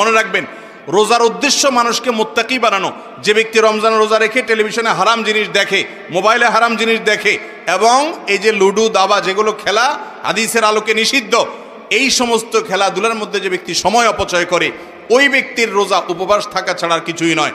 মনে রাখবেন রোজার উদ্দেশ্য মানুষকে মোত্তাকি বানানো যে ব্যক্তি রমজান রোজা রেখে টেলিভিশনে হারাম জিনিস দেখে মোবাইলে হারাম জিনিস দেখে এবং এই যে লুডু দাবা যেগুলো খেলা হাদিসের আলোকে নিষিদ্ধ এই সমস্ত খেলাধুলার মধ্যে যে ব্যক্তি সময় অপচয় করে ওই ব্যক্তির রোজা উপবাস থাকা ছাড়ার কিছুই নয়